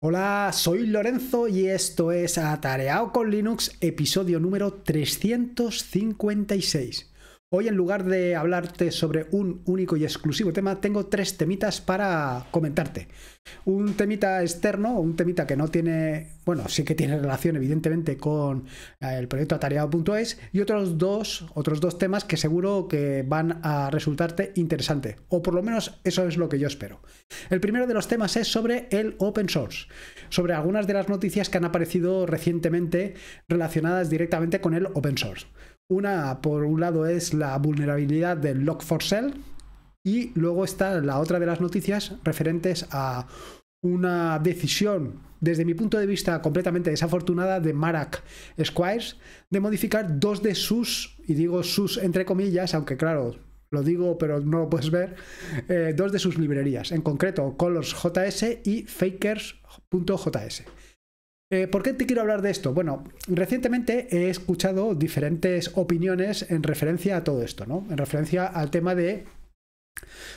Hola, soy Lorenzo y esto es Atareado con Linux, episodio número 356. Hoy en lugar de hablarte sobre un único y exclusivo tema, tengo tres temitas para comentarte. Un temita externo, un temita que no tiene, bueno, sí que tiene relación evidentemente con eh, el proyecto atareado.es y otros dos, otros dos temas que seguro que van a resultarte interesante, o por lo menos eso es lo que yo espero. El primero de los temas es sobre el open source, sobre algunas de las noticias que han aparecido recientemente relacionadas directamente con el open source. Una, por un lado, es la vulnerabilidad del lock 4 sale y luego está la otra de las noticias referentes a una decisión, desde mi punto de vista, completamente desafortunada de Marak Squires de modificar dos de sus, y digo sus entre comillas, aunque claro, lo digo pero no lo puedes ver, eh, dos de sus librerías, en concreto Colors.js y Fakers.js. Eh, ¿Por qué te quiero hablar de esto? Bueno, recientemente he escuchado diferentes opiniones en referencia a todo esto, ¿no? En referencia al tema de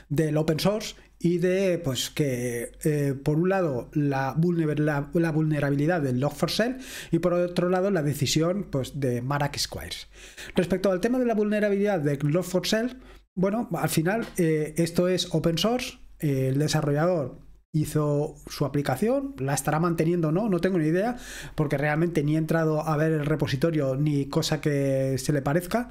del open source y de pues que eh, por un lado la, vulnerabilidad del log4shell y por otro lado la decisión pues de Marac Squires. Respecto al tema de la vulnerabilidad del log4shell, bueno, al final eh, esto es open source, el desarrollador hizo su aplicación, la estará manteniendo o no, no tengo ni idea, porque realmente ni he entrado a ver el repositorio ni cosa que se le parezca,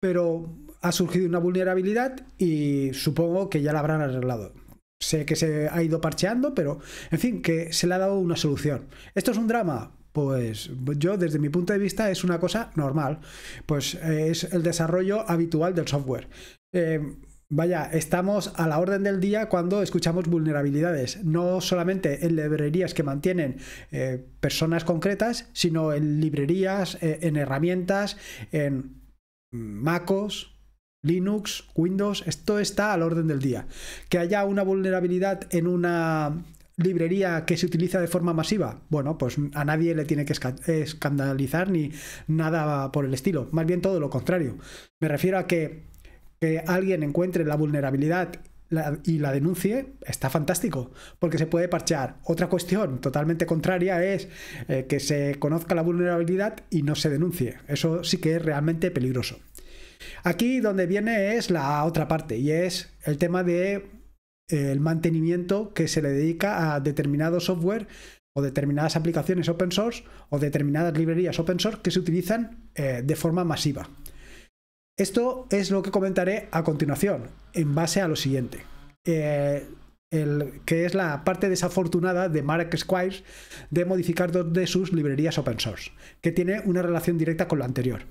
pero ha surgido una vulnerabilidad y supongo que ya la habrán arreglado. Sé que se ha ido parcheando, pero en fin, que se le ha dado una solución. ¿Esto es un drama? Pues yo desde mi punto de vista es una cosa normal, pues eh, es el desarrollo habitual del software. Eh, Vaya, estamos a la orden del día cuando escuchamos vulnerabilidades, no solamente en librerías que mantienen eh, personas concretas, sino en librerías, eh, en herramientas, en MacOS, Linux, Windows, esto está al orden del día. Que haya una vulnerabilidad en una librería que se utiliza de forma masiva, bueno, pues a nadie le tiene que escandalizar ni nada por el estilo, más bien todo lo contrario. Me refiero a que que alguien encuentre la vulnerabilidad y la denuncie, está fantástico, porque se puede parchear Otra cuestión totalmente contraria es eh, que se conozca la vulnerabilidad y no se denuncie. Eso sí que es realmente peligroso. Aquí donde viene es la otra parte y es el tema de eh, el mantenimiento que se le dedica a determinado software o determinadas aplicaciones open source o determinadas librerías open source que se utilizan eh, de forma masiva. Esto es lo que comentaré a continuación, en base a lo siguiente. Eh, el, que es la parte desafortunada de Mark Squires de modificar dos de sus librerías open source, que tiene una relación directa con lo anterior.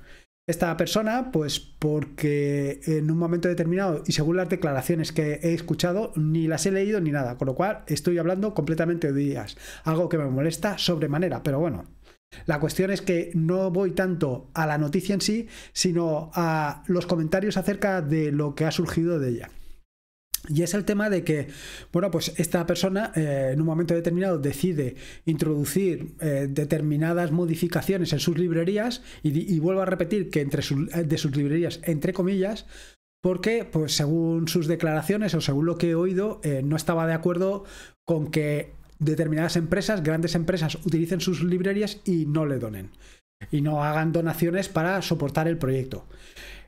Esta persona, pues porque en un momento determinado y según las declaraciones que he escuchado, ni las he leído ni nada, con lo cual estoy hablando completamente de días, algo que me molesta sobremanera, pero bueno, la cuestión es que no voy tanto a la noticia en sí, sino a los comentarios acerca de lo que ha surgido de ella. Y es el tema de que, bueno, pues esta persona eh, en un momento determinado decide introducir eh, determinadas modificaciones en sus librerías y, vuelvo a repetir que entre eh, de sus librerías, entre comillas, porque, pues según sus declaraciones o según lo que he oído, no estaba de acuerdo con que determinadas empresas, grandes empresas, utilicen sus librerías y no le donen. Y no hagan donaciones para soportar el proyecto.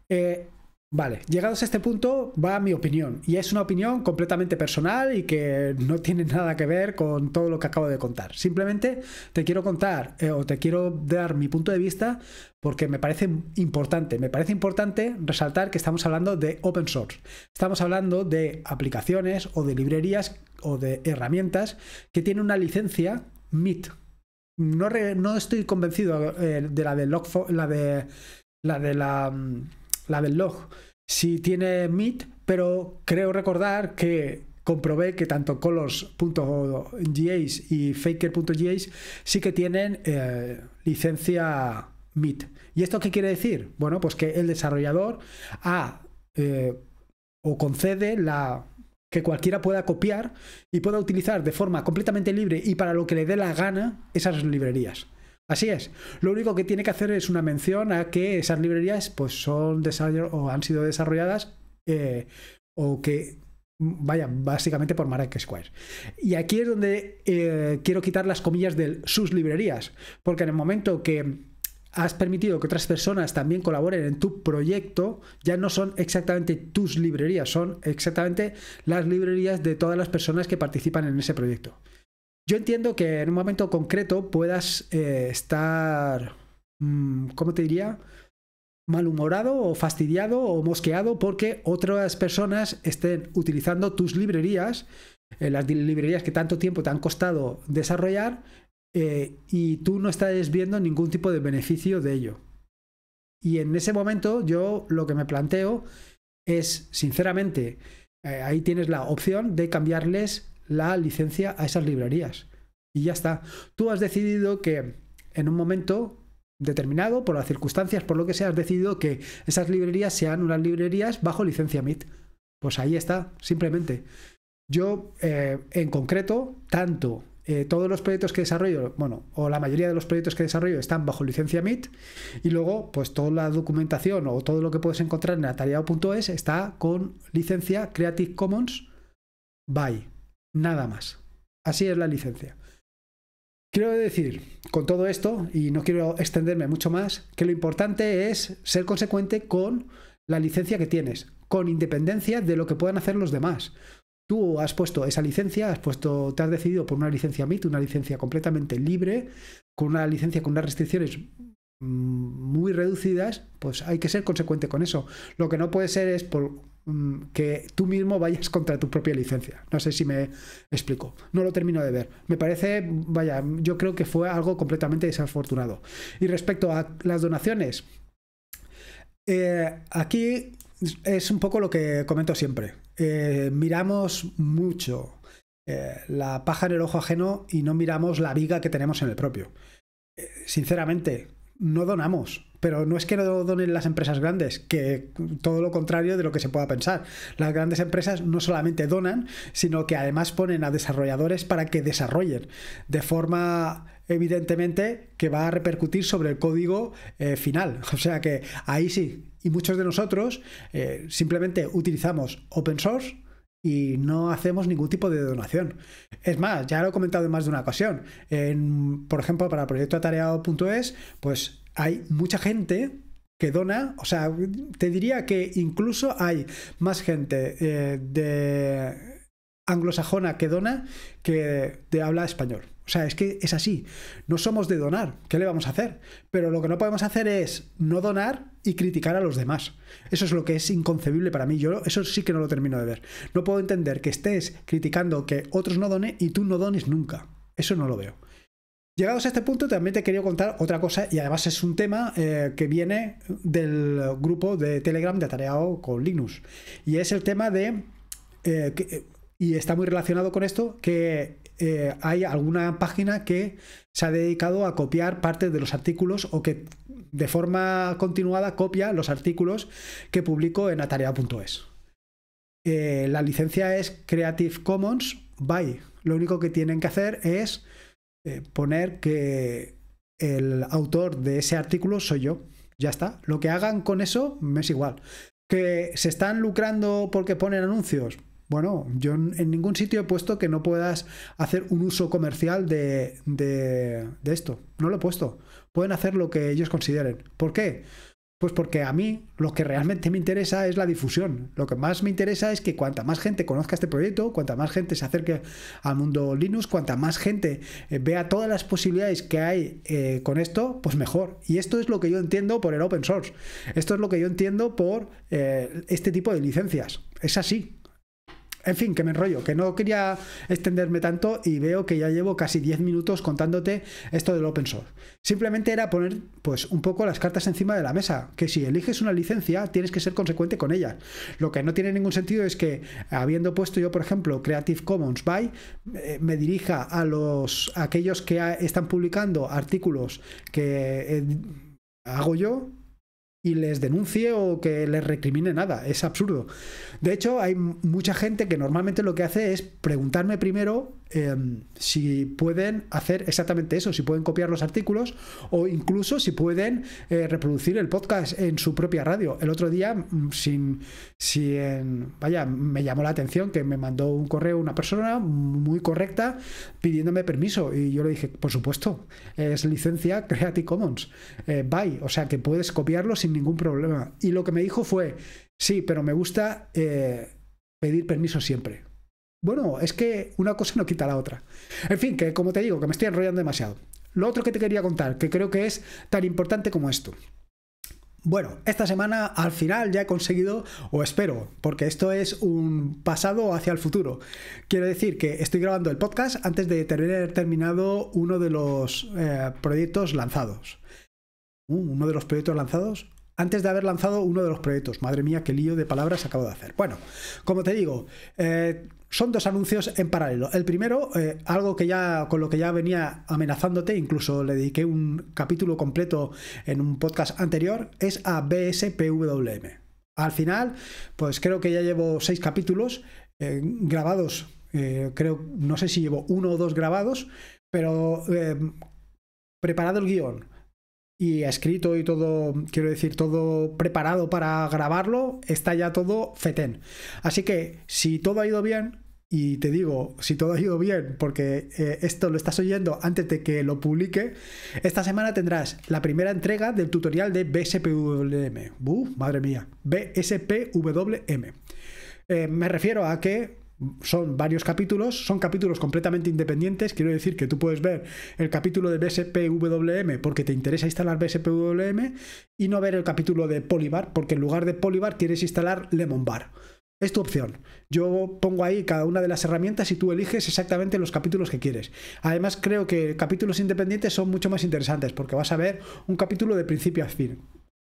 Eh, Vale, llegados a este punto va mi opinión, y es una opinión completamente personal y que no tiene nada que ver con todo lo que acabo de contar. Simplemente te quiero contar eh, o te quiero dar mi punto de vista porque me parece importante, me parece importante resaltar que estamos hablando de open source, estamos hablando de aplicaciones o de librerías o de herramientas que tienen una licencia MIT. No, estoy convencido eh, de la de la de la de mm, la la del log, si tiene MIT, pero creo recordar que comprobé que tanto colors.js y faker.js sí que tienen eh, licencia MIT. ¿Y esto qué quiere decir? Bueno, pues que el desarrollador ha eh, o concede la que cualquiera pueda copiar y pueda utilizar de forma completamente libre y para lo que le dé la gana esas librerías. Así es. Lo único que tiene que hacer es una mención a que esas librerías pues, son o han sido desarrolladas eh, o que vayan básicamente por Marek Square. Y aquí es donde eh, quiero quitar las comillas de sus librerías, porque en el momento que has permitido que otras personas también colaboren en tu proyecto, ya no son exactamente tus librerías, son exactamente las librerías de todas las personas que participan en ese proyecto. Yo entiendo que en un momento concreto puedas eh, estar, mm, ¿cómo te diría? malhumorado o fastidiado o mosqueado porque otras personas estén utilizando tus librerías, eh, las librerías que tanto tiempo te han costado desarrollar, eh, y tú no estás viendo ningún tipo de beneficio de ello. Y en ese momento yo lo que me planteo es, sinceramente, ahí tienes la opción de cambiarles la licencia a esas librerías. Y ya está. Tú has decidido que en un momento determinado, por las circunstancias, por lo que sea, has decidido que esas librerías sean unas librerías bajo licencia MIT. Pues ahí está, simplemente. Yo, eh, en concreto, tanto eh, todos los proyectos que desarrollo, bueno, o la mayoría de los proyectos que desarrollo están bajo licencia MIT, y luego, pues toda la documentación o todo lo que puedes encontrar en atariado.es está con licencia Creative Commons by. Nada más. Así es la licencia. Quiero decir, con todo esto, y no quiero extenderme mucho más, que lo importante es ser consecuente con la licencia que tienes, con independencia de lo que puedan hacer los demás. Tú has puesto esa licencia, has puesto, te has decidido por una licencia MIT, una licencia completamente libre, con una licencia con unas restricciones mm, muy reducidas, pues hay que ser consecuente con eso. Lo que no puede ser es por Mm, que tú mismo vayas contra tu propia licencia. No sé si me explico. No lo termino de ver. Me parece, vaya, yo creo que fue algo completamente desafortunado. Y respecto a las donaciones, eh, aquí es un poco lo que comento siempre. Eh, miramos mucho eh, la paja en el ojo ajeno y no miramos la viga que tenemos en el propio. sinceramente, no donamos. Pero no es que no donen las empresas grandes, que todo lo contrario de lo que se pueda pensar. Las grandes empresas no solamente donan, sino que además ponen a desarrolladores para que desarrollen de forma evidentemente que va a repercutir sobre el código eh, final. O sea que ahí sí, y muchos de nosotros eh, simplemente utilizamos open source y no hacemos ningún tipo de donación. Es más, ya lo he comentado en más de una ocasión. por ejemplo, para proyectoatareado.es, pues hay mucha gente que dona, o sea, te diría que incluso hay más gente eh, de anglosajona que dona que habla español. O sea, es que es así. No somos de donar. ¿Qué le vamos a hacer? Pero lo que no podemos hacer es no donar criticar a los demás. Eso es lo que es inconcebible para mí. Yo eso sí que no lo termino de ver. No puedo entender que estés criticando que otros no donen y tú no dones nunca. Eso no lo veo. Llegados a este punto, también te quería contar otra cosa, y además es un tema eh, que viene del grupo de Telegram de Atareado con Linux. Y es el tema de. Eh, y está muy relacionado con esto, que eh, hay alguna página que se ha dedicado a copiar parte de los artículos o que de forma continuada copia los artículos que publico en atarea.es. Eh, la licencia es Creative Commons by. Lo único que tienen que hacer es eh, poner que el autor de ese artículo soy yo. Ya está. Lo que hagan con eso me es igual. ¿Que se están lucrando porque ponen anuncios? Bueno, yo en ningún sitio he puesto que no puedas hacer un uso comercial de esto. No lo he puesto pueden hacer lo que ellos consideren. ¿Por qué? Pues porque a mí lo que realmente me interesa es la difusión. Lo que más me interesa es que cuanta más gente conozca este proyecto, cuanta más gente se acerque al mundo Linux, cuanta más gente eh, vea todas las posibilidades que hay eh, con esto, pues mejor. Y esto es lo que yo entiendo por el open source. Esto es lo que yo entiendo por eh, este tipo de licencias. Es así. En fin, que me enrollo, que no quería extenderme tanto y veo que ya llevo casi 10 minutos contándote esto del open source. Simplemente era poner pues un poco las cartas encima de la mesa, que si eliges una licencia tienes que ser consecuente con ella. Lo que no tiene ningún sentido es que habiendo puesto yo, por ejemplo, Creative Commons by, eh, me dirija a los aquellos que están publicando artículos que eh, hago yo y les denuncie o que les recrimine nada. Es absurdo. De hecho, hay mucha gente que normalmente lo que hace es preguntarme primero Em, si pueden hacer exactamente eso, si pueden copiar los artículos o incluso si pueden eh, reproducir el podcast en su propia radio. El otro día, mm, sin, vaya, me llamó la atención que me mandó un correo una persona muy correcta pidiéndome permiso y yo le dije, por supuesto, es licencia Creative Commons, eh, bye, o sea que puedes copiarlo sin ningún problema. Y lo que me dijo fue, sí, pero me gusta eh, pedir permiso siempre. Bueno, es que una cosa no quita la otra. En fin, que como te digo, que me estoy enrollando demasiado. Lo otro que te quería contar, que creo que es tan importante como esto. Bueno, esta semana al final ya he conseguido, o espero, porque esto es un pasado hacia el futuro. Quiero decir que estoy grabando el podcast antes de tener terminado uno de los eh, proyectos lanzados. Uh, uno de los proyectos lanzados, antes de haber lanzado uno de los proyectos. Madre mía, qué lío de palabras acabo de hacer. Bueno, como te digo, eh, son dos anuncios en paralelo. El primero, eh, algo que ya con lo que ya venía amenazándote, incluso le dediqué un capítulo completo en un podcast anterior, es a BSPWM. Al final, pues creo que ya llevo seis capítulos eh, grabados. Eh, creo, no sé si llevo uno o dos grabados, pero preparado el guión, y escrito y todo, quiero decir, todo preparado para grabarlo, está ya todo fetén. Así que si todo ha ido bien, y te digo, si todo ha ido bien, porque eh, esto lo estás oyendo antes de que lo publique, esta semana tendrás la primera entrega del tutorial de BSPWM. madre mía, BSPWM. Eh, me refiero a que son varios capítulos, son capítulos completamente independientes, quiero decir que tú puedes ver el capítulo de BSPWM porque te interesa instalar BSPWM y no ver el capítulo de Polybar porque en lugar de Polybar quieres instalar Lemonbar. Es tu opción. Yo pongo ahí cada una de las herramientas y tú eliges exactamente los capítulos que quieres. Además creo que capítulos independientes son mucho más interesantes porque vas a ver un capítulo de principio a fin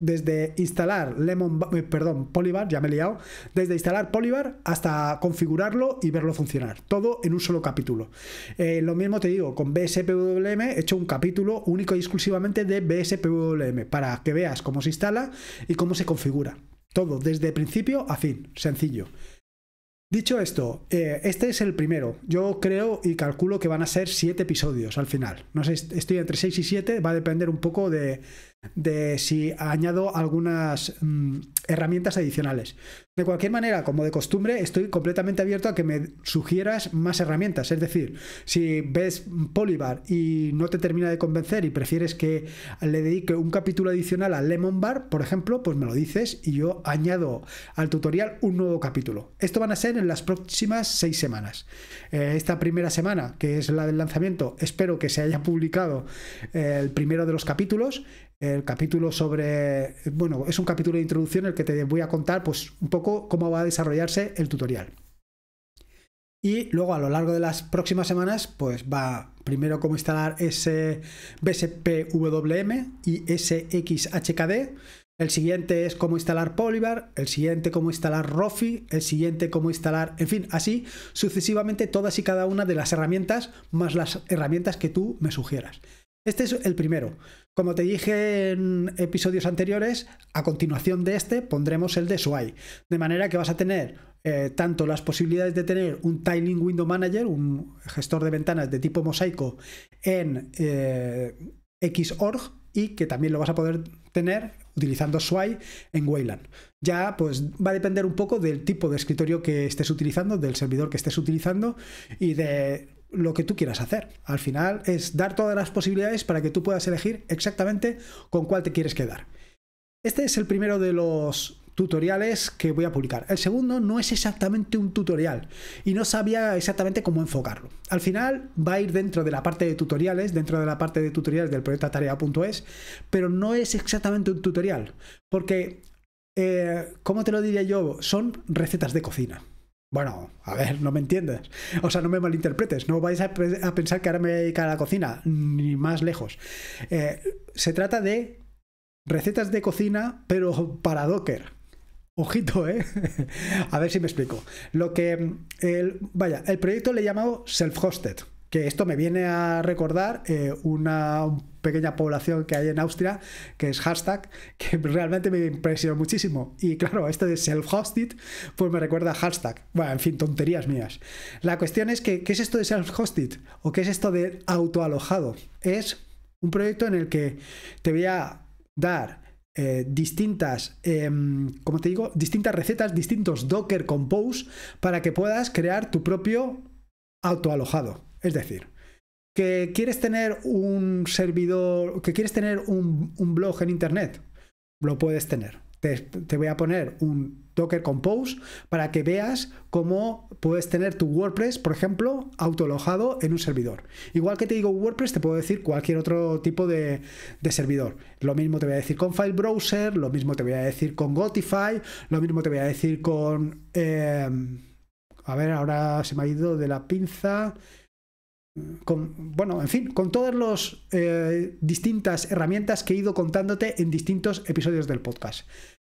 desde instalar Lemon, eh, perdón, Polybar, ya me he liado, desde instalar Polybar hasta configurarlo y verlo funcionar, todo en un solo capítulo. Eh, lo mismo te digo, con BSPWM he hecho un capítulo único y exclusivamente de BSPWM para que veas cómo se instala y cómo se configura. Todo, desde principio a fin, sencillo. Dicho esto, eh, este es el primero. Yo creo y calculo que van a ser 7 episodios al final. No sé, estoy entre 6 y 7, va a depender un poco de, de si añado algunas mm, herramientas adicionales. De cualquier manera, como de costumbre, estoy completamente abierto a que me sugieras más herramientas. Es decir, si ves Polybar y no te termina de convencer y prefieres que le dedique un capítulo adicional a Lemon Bar, por ejemplo, pues me lo dices y yo añado al tutorial un nuevo capítulo. Esto van a ser en las próximas seis semanas. Eh, esta primera semana, que es la del lanzamiento, espero que se haya publicado eh, el primero de los capítulos el capítulo sobre, bueno, es un capítulo de introducción en el que te voy a contar pues un poco cómo va a desarrollarse el tutorial. Y luego a lo largo de las próximas semanas, pues va primero cómo instalar ese BSPWM y SXHKD. El siguiente es cómo instalar Polybar, el siguiente cómo instalar Rofi, el siguiente cómo instalar, en fin, así sucesivamente todas y cada una de las herramientas más las herramientas que tú me sugieras. Este es el primero. Como te dije en episodios anteriores, a continuación de este pondremos el de sway, De manera que vas a tener eh, tanto las posibilidades de tener un Tiling Window Manager, un gestor de ventanas de tipo mosaico en eh, Xorg y que también lo vas a poder tener utilizando sway en Wayland. Ya pues va a depender un poco del tipo de escritorio que estés utilizando, del servidor que estés utilizando y de lo que tú quieras hacer. Al final es dar todas las posibilidades para que tú puedas elegir exactamente con cuál te quieres quedar. Este es el primero de los tutoriales que voy a publicar. El segundo no es exactamente un tutorial y no sabía exactamente cómo enfocarlo. Al final va a ir dentro de la parte de tutoriales, dentro de la parte de tutoriales del proyecto tarea.es, pero no es exactamente un tutorial, porque, como eh, ¿cómo te lo diría yo? Son recetas de cocina. Bueno, a ver, no me entiendes. O sea, no me malinterpretes. No vais a, pensar que ahora me voy a a la cocina, ni más lejos. Eh, se trata de recetas de cocina, pero para Docker. Ojito, ¿eh? a ver si me explico. Lo que. Mm, el, vaya, el proyecto le he llamado self-hosted. Que esto me viene a recordar eh, una pequeña población que hay en Austria, que es hashtag, que realmente me impresionó muchísimo. Y claro, esto de self-hosted, pues me recuerda a hashtag. Bueno, en fin, tonterías mías. La cuestión es que, ¿qué es esto de self-hosted? ¿O qué es esto de autoalojado? Es un proyecto en el que te voy a dar eh, distintas, em, como te digo, distintas recetas, distintos Docker Compose para que puedas crear tu propio autoalojado. Es decir, que quieres tener un servidor, que quieres tener un, blog en Internet, lo puedes tener. Te, voy a poner un Docker Compose para que veas cómo puedes tener tu WordPress, por ejemplo, autolojado en un servidor. Igual que te digo WordPress, te puedo decir cualquier otro tipo de, servidor. Lo mismo te voy a decir con File Browser, lo mismo te voy a decir con Gotify, lo mismo te voy a decir con... Eh, a ver, ahora se me ha ido de la pinza con, bueno, en fin, con todas las eh, distintas herramientas que he ido contándote en distintos episodios del podcast.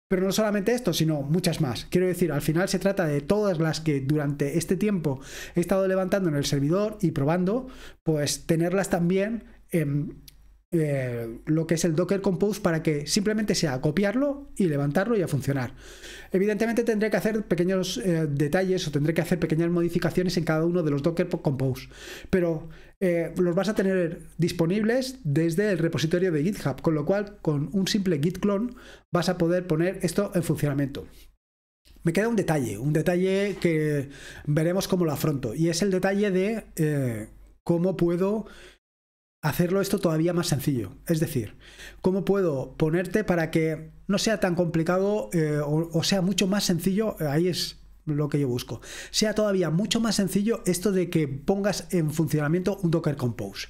Pero no solamente esto, sino muchas más. Quiero decir, al final se trata de todas las que durante este tiempo he estado levantando en el servidor y probando, pues tenerlas también en, eh, lo que es el Docker Compose para que simplemente sea copiarlo y levantarlo y a funcionar. Evidentemente tendré que hacer pequeños eh, detalles o tendré que hacer pequeñas modificaciones en cada uno de los Docker Compose, pero eh, los vas a tener disponibles desde el repositorio de GitHub, con lo cual con un simple git clone vas a poder poner esto en funcionamiento. Me queda un detalle, un detalle que veremos cómo lo afronto, y es el detalle de cómo puedo hacerlo esto todavía más sencillo. Es decir, ¿cómo puedo ponerte para que no sea tan complicado eh, o, sea mucho más sencillo? Eh, ahí es lo que yo busco. Sea todavía mucho más sencillo esto de que pongas en funcionamiento un Docker Compose.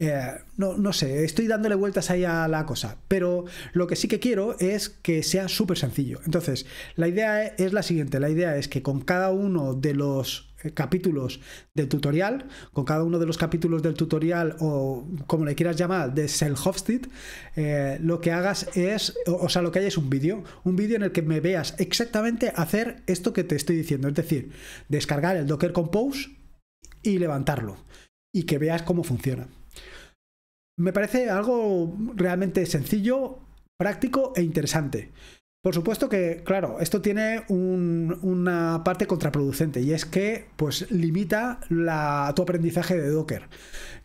Eh, no, no sé, estoy dándole vueltas ahí a la cosa, pero lo que sí que quiero es que sea súper sencillo. Entonces, la idea e, es la siguiente, la idea es que con cada uno de los eh, capítulos del tutorial, con cada uno de los capítulos del tutorial o como le quieras llamar, de self eh, lo que hagas es, o, sea, lo que hay es un vídeo, un vídeo en el que me veas exactamente hacer esto que te estoy diciendo, es decir, descargar el Docker Compose y levantarlo y que veas cómo funciona. Me parece algo realmente sencillo, práctico e interesante. Por supuesto que, claro, esto tiene una parte contraproducente y es que pues limita tu aprendizaje de Docker.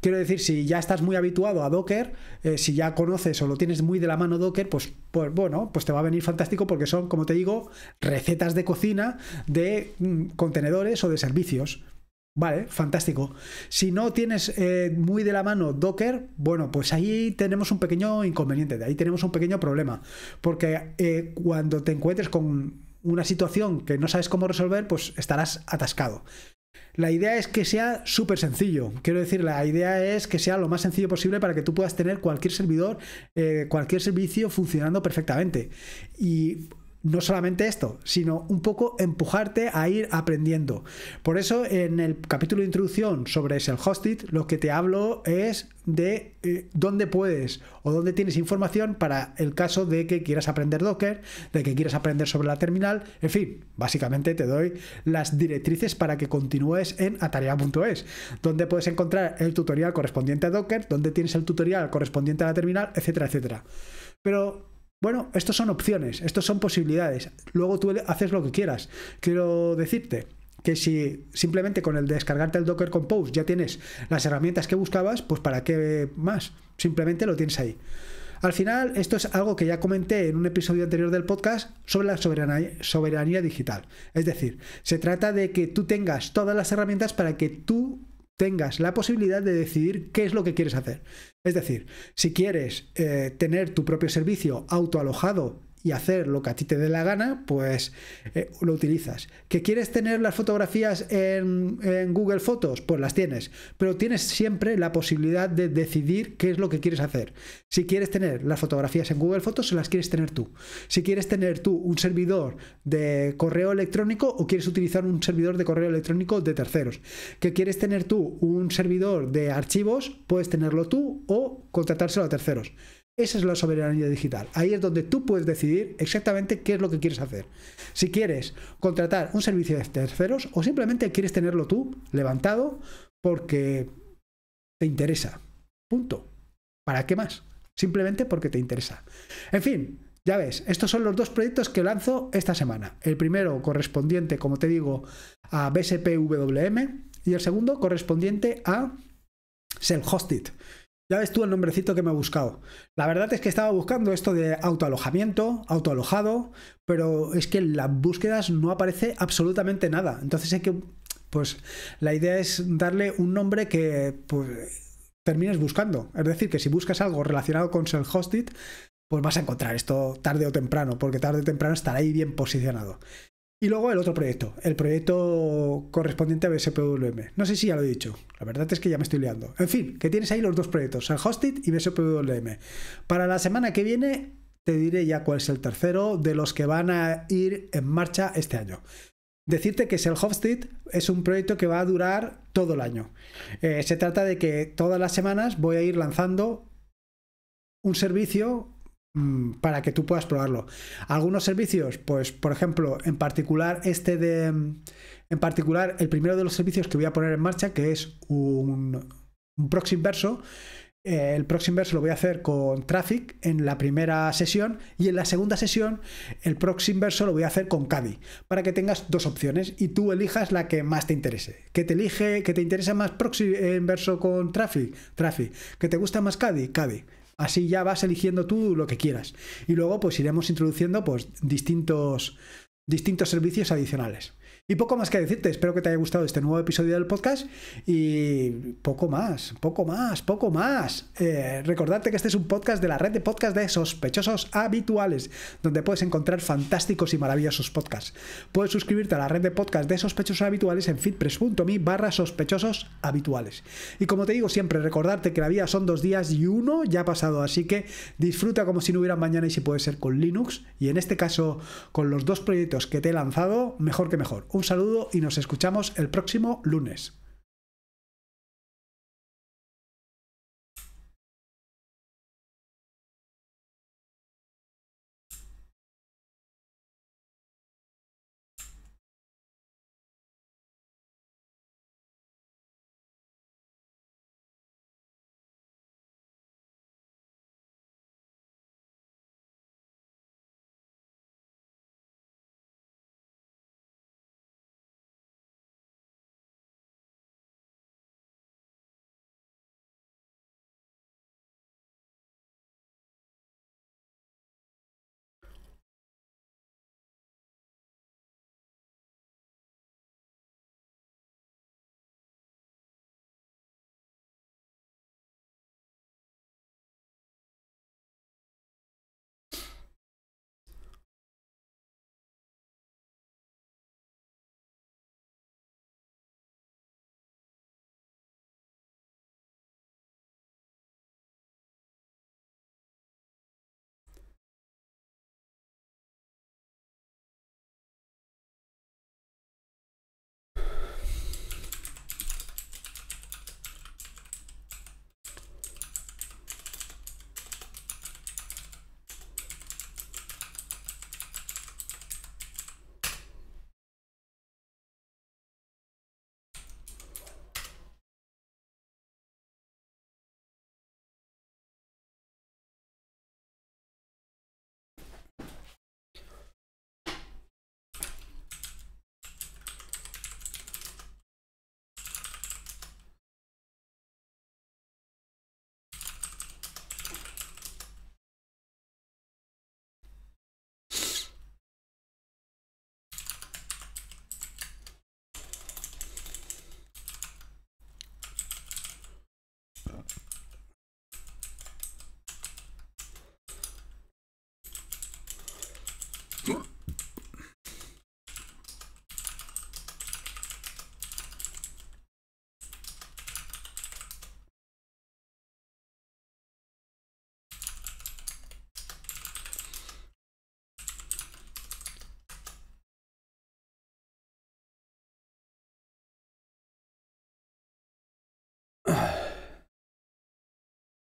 Quiero decir, si ya estás muy habituado a Docker, eh, si ya conoces o lo tienes muy de la mano Docker, pues, pues, bueno, pues te va a venir fantástico porque son, como te digo, recetas de cocina de mm, contenedores o de servicios. Vale, fantástico. Si no tienes eh, muy de la mano Docker, bueno, pues ahí tenemos un pequeño inconveniente, de ahí tenemos un pequeño problema, porque eh, cuando te encuentres con una situación que no sabes cómo resolver, pues estarás atascado. La idea es que sea súper sencillo. Quiero decir, la idea es que sea lo más sencillo posible para que tú puedas tener cualquier servidor, eh, cualquier servicio funcionando perfectamente. Y no solamente esto, sino un poco empujarte a ir aprendiendo. Por eso en el capítulo de introducción sobre self-hosted lo que te hablo es de eh, dónde puedes o dónde tienes información para el caso de que quieras aprender Docker, de que quieras aprender sobre la terminal, en fin, básicamente te doy las directrices para que continúes en atarea.es, donde puedes encontrar el tutorial correspondiente a Docker, donde tienes el tutorial correspondiente a la terminal, etcétera, etcétera. Pero bueno, estos son opciones, estos son posibilidades. Luego tú haces lo que quieras. Quiero decirte que si simplemente con el descargarte el Docker Compose ya tienes las herramientas que buscabas, pues para qué más. Simplemente lo tienes ahí. Al final, esto es algo que ya comenté en un episodio anterior del podcast sobre la soberanía, soberanía digital. Es decir, se trata de que tú tengas todas las herramientas para que tú tengas la posibilidad de decidir qué es lo que quieres hacer. Es decir, si quieres eh, tener tu propio servicio autoalojado y hacer lo que a ti te dé la gana, pues eh, lo utilizas. ¿Que quieres tener las fotografías en, en, Google Fotos? Pues las tienes, pero tienes siempre la posibilidad de decidir qué es lo que quieres hacer. Si quieres tener las fotografías en Google Fotos, se las quieres tener tú. Si quieres tener tú un servidor de correo electrónico o quieres utilizar un servidor de correo electrónico de terceros. ¿Que quieres tener tú un servidor de archivos? Puedes tenerlo tú o contratárselo a terceros. Esa es la soberanía digital. Ahí es donde tú puedes decidir exactamente qué es lo que quieres hacer. Si quieres contratar un servicio de terceros o simplemente quieres tenerlo tú levantado porque te interesa. Punto. ¿Para qué más? Simplemente porque te interesa. En fin, ya ves, estos son los dos proyectos que lanzo esta semana. El primero correspondiente, como te digo, a BSPWM y el segundo correspondiente a Self-Hosted. Ya ves tú el nombrecito que me he buscado. La verdad es que estaba buscando esto de autoalojamiento, autoalojado, pero es que en las búsquedas no aparece absolutamente nada. Entonces hay que, pues la idea es darle un nombre que pues, termines buscando. Es decir, que si buscas algo relacionado con self-hosted, pues vas a encontrar esto tarde o temprano, porque tarde o temprano estará ahí bien posicionado. Y luego el otro proyecto, el proyecto correspondiente a BSPWM. No sé si ya lo he dicho, la verdad es que ya me estoy liando. En fin, que tienes ahí los dos proyectos, el Hosted y BSPWM. Para la semana que viene te diré ya cuál es el tercero de los que van a ir en marcha este año. Decirte que el hosted es un proyecto que va a durar todo el año. Eh, se trata de que todas las semanas voy a ir lanzando un servicio Mm, para que tú puedas probarlo. Algunos servicios, pues por ejemplo, en particular este de... Mm, en particular, el primero de los servicios que voy a poner en marcha, que es un, proxy inverso, eh, el proxy inverso lo voy a hacer con Traffic en la primera sesión y en la segunda sesión el proxy inverso lo voy a hacer con Caddy para que tengas dos opciones y tú elijas la que más te interese. ¿Qué te elige? ¿Qué te interesa más proxy inverso con Traffic? Traffic. ¿Que te gusta más Caddy? Caddy. Así ya vas eligiendo tú lo que quieras. Y luego pues iremos introduciendo pues, distintos servicios adicionales. Y poco más que decirte, espero que te haya gustado este nuevo episodio del podcast y poco más, poco más, poco más. Eh, recordarte que este es un podcast de la red de podcast de sospechosos habituales, donde puedes encontrar fantásticos y maravillosos podcasts. Puedes suscribirte a la red de podcast de sospechosos habituales en fitpress.me barra sospechosos habituales. Y como te digo siempre, recordarte que la vida son dos días y uno ya ha pasado, así que disfruta como si no hubiera mañana y si puede ser con Linux y en este caso con los dos proyectos que te he lanzado, mejor que mejor un saludo y nos escuchamos el próximo lunes.